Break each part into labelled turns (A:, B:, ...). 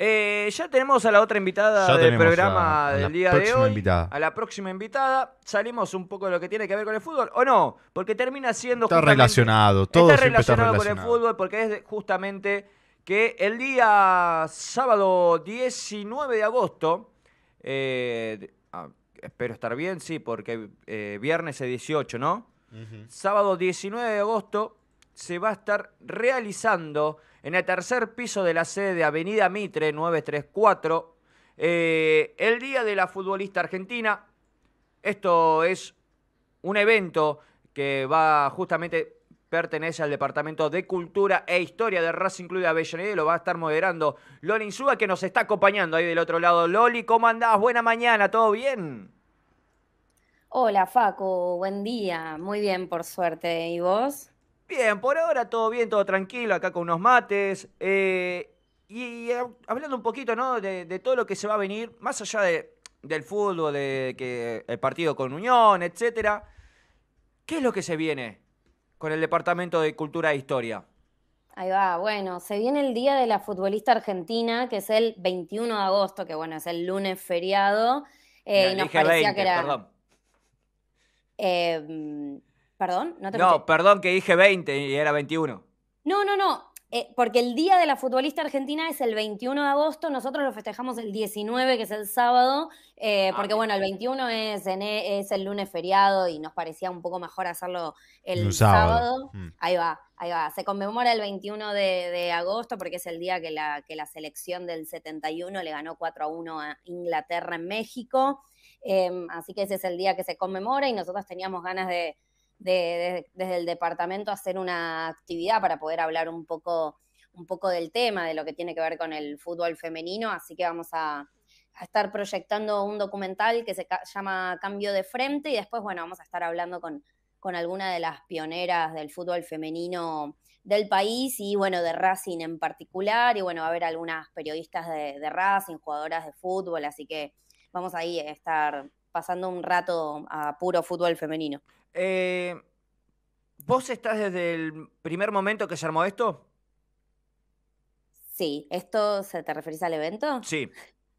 A: Eh, ya tenemos a la otra invitada del programa del día de hoy. A la próxima invitada. Salimos un poco de lo que tiene que ver con el fútbol, ¿o no? Porque termina siendo. Está relacionado, todo está relacionado, con el fútbol, porque es justamente que el día sábado 19 de agosto. Eh, ah, espero estar bien, sí, porque eh, viernes 18, ¿no? Sábado 19 de agosto se va a estar realizando en el tercer piso de la sede de Avenida Mitre 934, eh, el Día de la Futbolista Argentina. Esto es un evento que va justamente pertenece al Departamento de Cultura e Historia de Racing Club de Avellaneda y lo va a estar moderando Loli Insúa, que nos está acompañando ahí del otro lado. Loli, ¿cómo andás? Buena mañana, ¿todo bien?
B: Hola Faco. buen día, muy bien por suerte. ¿Y vos?
A: Bien, por ahora todo bien, todo tranquilo, acá con unos mates. Eh, y, hablando un poquito, ¿no? De, todo lo que se va a venir, más allá del fútbol, de que el partido con Unión, etcétera. ¿Qué es lo que se viene con el Departamento de Cultura e Historia?
B: Ahí va, bueno, se viene el Día de la Futbolista Argentina, que es el 21 de agosto, que bueno, es el lunes feriado. Eh, y nos parecía que era. Perdón, no te No,
A: perdón que dije 20 y era 21. No,
B: no, no. Eh, porque el Día de la Futbolista Argentina es el 21 de agosto, nosotros lo festejamos el 19, que es el sábado, eh, ah, porque bueno, el 21 e, es, el lunes feriado y nos parecía un poco mejor hacerlo el sábado. Mm. Ahí va, ahí va. Se conmemora el 21 de, agosto porque es el día que la, que la selección del 71 le ganó 4 a 1 a Inglaterra en México. Em, así que ese es el día que se conmemora y nosotros teníamos ganas de, desde el departamento hacer una actividad para poder hablar un poco, un poco del tema, de lo que tiene que ver con el fútbol femenino, así que vamos a, estar proyectando un documental que se llama Cambio de Frente y después, bueno, vamos a estar hablando con, con alguna de las pioneras del fútbol femenino del país y, bueno, de Racing en particular y, bueno, va a haber algunas periodistas de, de Racing, jugadoras de fútbol, así que vamos ahí a estar pasando un rato a puro fútbol femenino. Eh, ¿Vos estás desde el
A: primer momento que se armó esto?
B: Sí, ¿esto se te referís al evento?
A: Sí.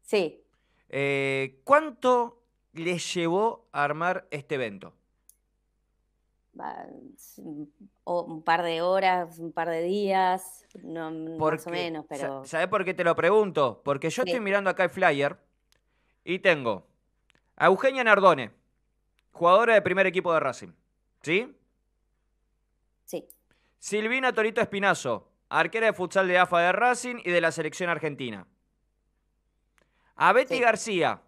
A: Sí. Eh, ¿Cuánto les llevó a armar este evento?
B: Ah, un par de horas, un par de días, no, más o menos, pero...
A: ¿Sabés por qué te lo pregunto? Porque yo estoy mirando acá el flyer y tengo a Eugenia Nardone, jugadora de primer equipo de Racing. ¿Sí? Sí. Silvina Torito Espinazo, arquera de futsal de AFA de Racing y de la selección argentina. A Betty García,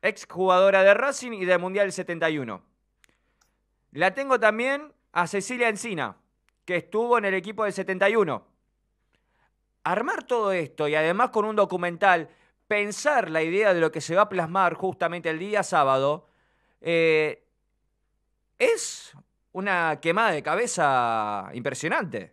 A: exjugadora de Racing y del Mundial 71. La tengo también a Cecilia Encina, que estuvo en el equipo del 71. Armar todo esto y además con un documental pensar la idea de lo que se va a plasmar justamente el día sábado, eh, es una quemada de cabeza impresionante.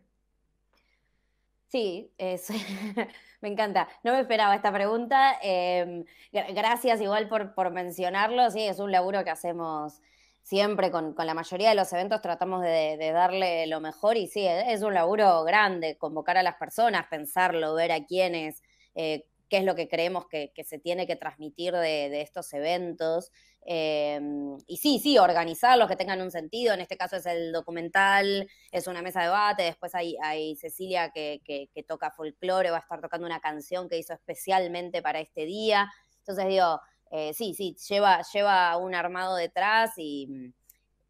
B: Sí, me encanta. No me esperaba esta pregunta. Em, gracias igual por, mencionarlo. Sí, es un laburo que hacemos siempre con, la mayoría de los eventos tratamos de, darle lo mejor y sí, e-, es un laburo grande, convocar a las personas, pensarlo, ver a quiénes, eh, qué es lo que creemos que, se tiene que transmitir de, estos eventos. Em, y sí, sí, organizarlos, que tengan un sentido. En este caso es el documental, es una mesa de debate. Después hay, hay Cecilia que, toca folclore, va a estar tocando una canción que hizo especialmente para este día. Entonces digo, eh, sí, sí, lleva, lleva un armado detrás y... Mm,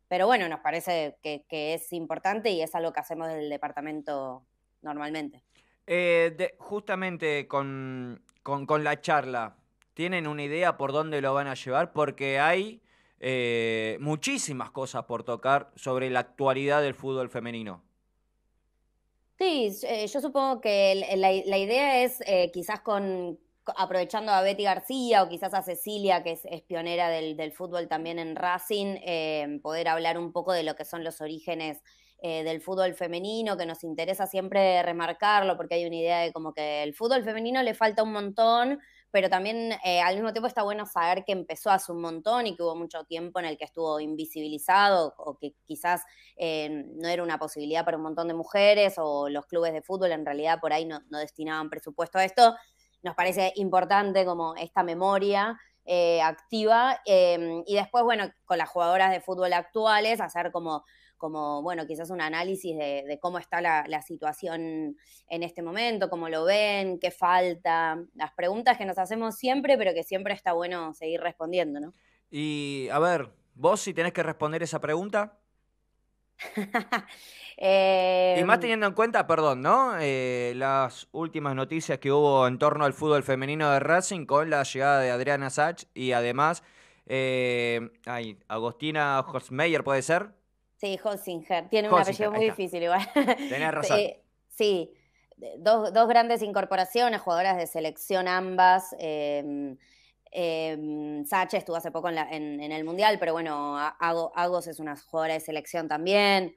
B: pero bueno, nos parece que, es importante y es algo que hacemos del departamento normalmente.
A: Eh, justamente con con, la charla, ¿tienen una idea por dónde lo van a llevar? Porque hay eh, muchísimas cosas por tocar sobre la actualidad del fútbol femenino.
B: Sí, eh, yo supongo que la, idea es eh, quizás con aprovechando a Betty García o quizás a Cecilia, que es, pionera del, fútbol también en Racing, poder hablar un poco de lo que son los orígenes eh, del fútbol femenino, que nos interesa siempre remarcarlo, porque hay una idea de como que el fútbol femenino le falta un montón, pero también eh, al mismo tiempo está bueno saber que empezó hace un montón y que hubo mucho tiempo en el que estuvo invisibilizado o que quizás eh, no era una posibilidad para un montón de mujeres o los clubes de fútbol en realidad por ahí no, destinaban presupuesto a esto. Nos parece importante como esta memoria activa y después, bueno, con las jugadoras de fútbol actuales, hacer como como, bueno, quizás un análisis de, cómo está la, situación en este momento, cómo lo ven, qué falta, las preguntas que nos hacemos siempre, pero que siempre está bueno seguir respondiendo, ¿no?
A: Y a ver, vos si tenés que responder esa pregunta.
B: Eh, y más
A: teniendo en cuenta, perdón, ¿no? Eh, las últimas noticias que hubo en torno al fútbol femenino de Racing con la llegada de Adriana Sachs y además, eh, ay, Agostina Hosmeyer, ¿puede ser?
B: Sí, Holzinger. Tiene un apellido muy difícil igual. Tenés razón. sí, dos, grandes incorporaciones, jugadoras de selección ambas. Eh, em, em, Sache estuvo hace poco en, en el Mundial, pero bueno, Agos es una jugadora de selección también.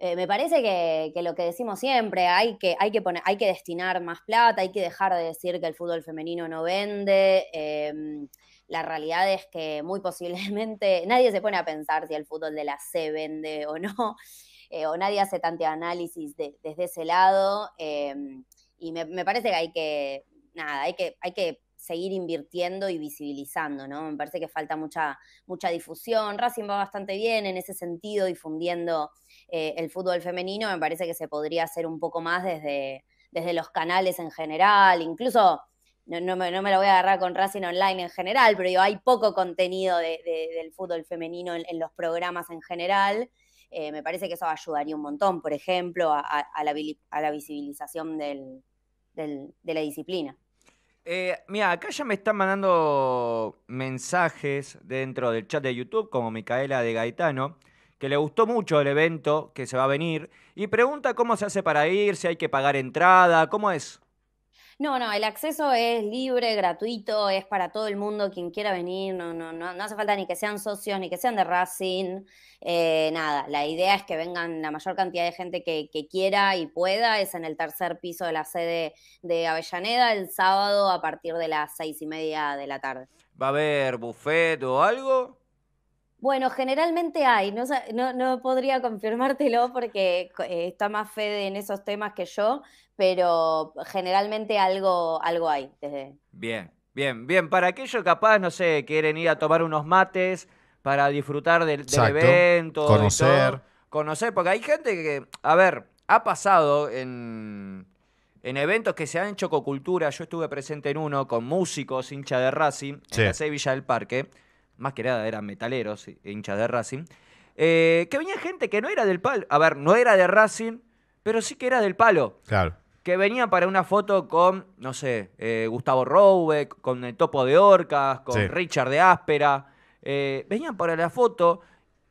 B: Eh, me parece que, lo que decimos siempre, hay que, hay, que poner, hay que destinar más plata, hay que dejar de decir que el fútbol femenino no vende. Em, la realidad es que muy posiblemente nadie se pone a pensar si el fútbol de la C vende o no, eh, o nadie hace tanto análisis desde ese lado. Em, y me, parece que hay que, nada, hay que, hay que seguir invirtiendo y visibilizando, ¿no? Me parece que falta mucha, mucha difusión. Racing va bastante bien en ese sentido, difundiendo eh, el fútbol femenino. Me parece que se podría hacer un poco más desde, desde los canales en general, incluso. No, no, me, lo voy a agarrar con Racing Online en general, pero hay poco contenido del fútbol femenino en, los programas en general. Eh, me parece que eso ayudaría un montón, por ejemplo, a, la, visibilización de la disciplina.
A: Eh, mira, acá ya me están mandando mensajes dentro del chat de YouTube, como Micaela de Gaetano, que le gustó mucho el evento que se va a venir y pregunta cómo se hace para ir, si hay que pagar entrada, cómo es.
B: No, no, el acceso es libre, gratuito, es para todo el mundo, quien quiera venir, no, no, no, hace falta ni que sean socios, ni que sean de Racing, eh, nada, la idea es que vengan la mayor cantidad de gente que, quiera y pueda, es en el tercer piso de la sede de Avellaneda el sábado a partir de las seis y media de la tarde.
A: ¿Va a haber buffet o algo?
B: Bueno, generalmente hay, no, no podría confirmártelo porque eh, está más Fede en esos temas que yo, pero generalmente algo, algo hay.
A: Bien, bien, bien. Para aquellos capaz, no sé, quieren ir a tomar unos mates para disfrutar del, evento. Conocer. conocer, porque hay gente que, a ver, ha pasado en, eventos que se han hecho cocultura. Yo estuve presente en uno con músicos, hinchas de Racing, en la Sevilla del Parque. Más que nada eran metaleros, hinchas de Racing. Eh, que venía gente que no era del palo. A ver, no era de Racing, pero sí que era del palo. Claro que venían para una foto con, no sé, eh, Gustavo Roube, con el Topo de Orcas, con Richard de Áspera. Eh, venían para la foto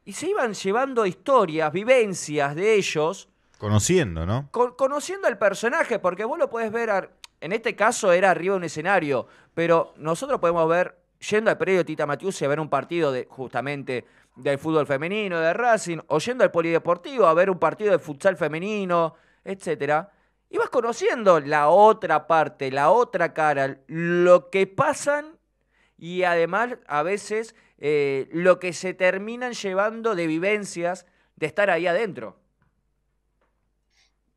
A: y se iban llevando historias, vivencias de ellos. Conociendo, ¿no? conociendo al personaje, porque vos lo puedes ver, en este caso era arriba de un escenario, pero nosotros podemos ver, yendo al predio Tita Matiusi a ver un partido justamente del fútbol femenino, de Racing, o yendo al polideportivo a ver un partido de futsal femenino, etcétera y vas conociendo la otra parte, la otra cara, lo que pasan y además a veces eh, lo que se terminan llevando de vivencias de estar ahí adentro.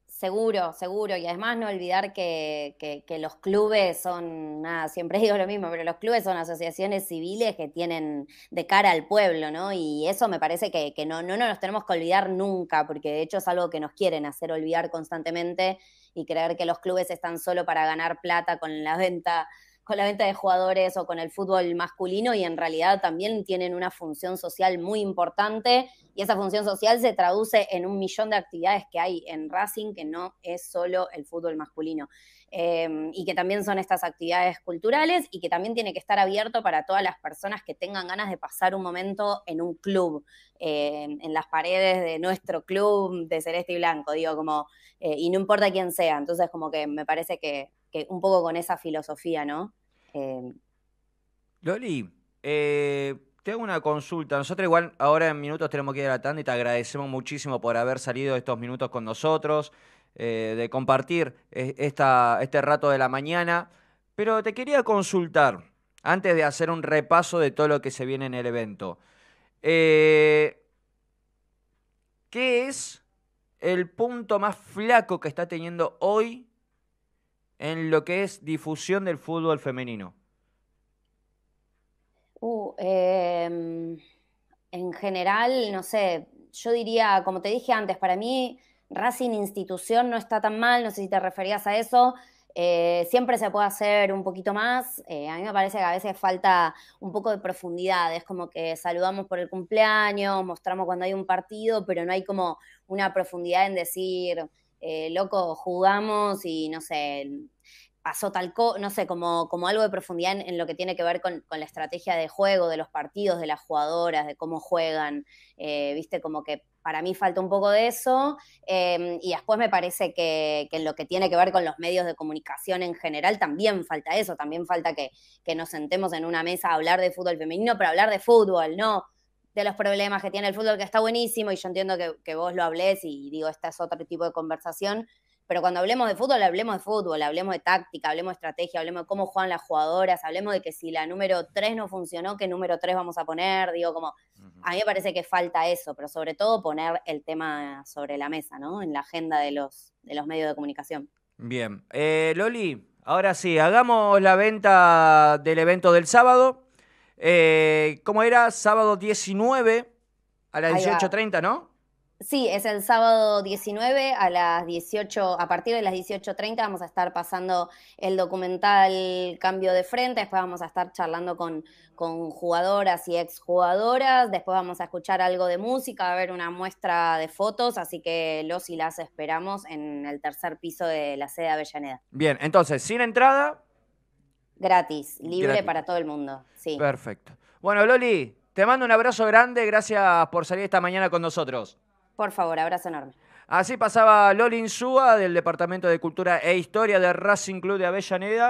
B: Seguro, seguro. Y además no olvidar que, los clubes son, nada, siempre digo lo mismo, pero los clubes son asociaciones civiles que tienen de cara al pueblo, ¿no? Y eso me parece que, no, no, no nos tenemos que olvidar nunca, porque de hecho es algo que nos quieren hacer olvidar constantemente y creer que los clubes están solo para ganar plata con la venta con la venta de jugadores o con el fútbol masculino y en realidad también tienen una función social muy importante y esa función social se traduce en un millón de actividades que hay en Racing que no es solo el fútbol masculino. Em, y que también son estas actividades culturales y que también tiene que estar abierto para todas las personas que tengan ganas de pasar un momento en un club, em, en las paredes de nuestro club de Celeste y Blanco, digo, como, eh, y no importa quién sea, entonces como que me parece que, un poco con esa filosofía, ¿no?
A: Em, Loli, eh, te hago una consulta. Nosotros igual ahora en minutos tenemos que ir a la tanda y te agradecemos muchísimo por haber salido estos minutos con nosotros. Eh, de compartir eh, este rato de la mañana. Pero te quería consultar, antes de hacer un repaso de todo lo que se viene en el evento, eh, ¿qué es el punto más flaco que está teniendo hoy en lo que es difusión del fútbol femenino?
B: Uh, em, en general, no sé, yo diría, como te dije antes, para mí Racing institución no está tan mal, no sé si te referías a eso. Eh, siempre se puede hacer un poquito más. Eh, a mí me parece que a veces falta un poco de profundidad. Es como que saludamos por el cumpleaños, mostramos cuando hay un partido, pero no hay como una profundidad en decir, eh, loco, jugamos y no sé, pasó tal no sé, como, como algo de profundidad en, lo que tiene que ver con, con, la estrategia de juego, de los partidos, de las jugadoras, de cómo juegan, eh, viste, como que para mí falta un poco de eso. Eh, y después me parece que, en lo que tiene que ver con los medios de comunicación en general también falta eso, también falta que, nos sentemos en una mesa a hablar de fútbol femenino, pero hablar de fútbol, no de los problemas que tiene el fútbol, que está buenísimo, y yo entiendo que, que vos lo hablés y digo, este es otro tipo de conversación, pero cuando hablemos de fútbol, hablemos de fútbol, hablemos de táctica, hablemos de estrategia, hablemos de cómo juegan las jugadoras, hablemos de que si la número 3 no funcionó, ¿qué número 3 vamos a poner? Digo, como, a mí me parece que falta eso, pero sobre todo poner el tema sobre la mesa, ¿no? En la agenda de los, de los medios de comunicación.
A: Bien. Eh, Loli, ahora sí, hagamos la venta del evento del sábado. Eh, ¿Cómo era? Sábado 19 a las 18.30, ¿no?
B: Sí, es el sábado 19 a las 18, a partir de las 18.30 vamos a estar pasando el documental Cambio de Frente, después vamos a estar charlando con, jugadoras y exjugadoras, después vamos a escuchar algo de música, va a haber una muestra de fotos, así que los y las esperamos en el tercer piso de la sede Avellaneda.
A: Bien, entonces, sin entrada.
B: Gratis,
A: libre para
B: todo el mundo, sí.
A: Perfecto. Bueno, Loli, te mando un abrazo grande, gracias por salir esta mañana con nosotros.
B: Por favor, abrazo enorme.
A: Así pasaba Lolin Súa del Departamento de Cultura e Historia de Racing Club de Avellaneda.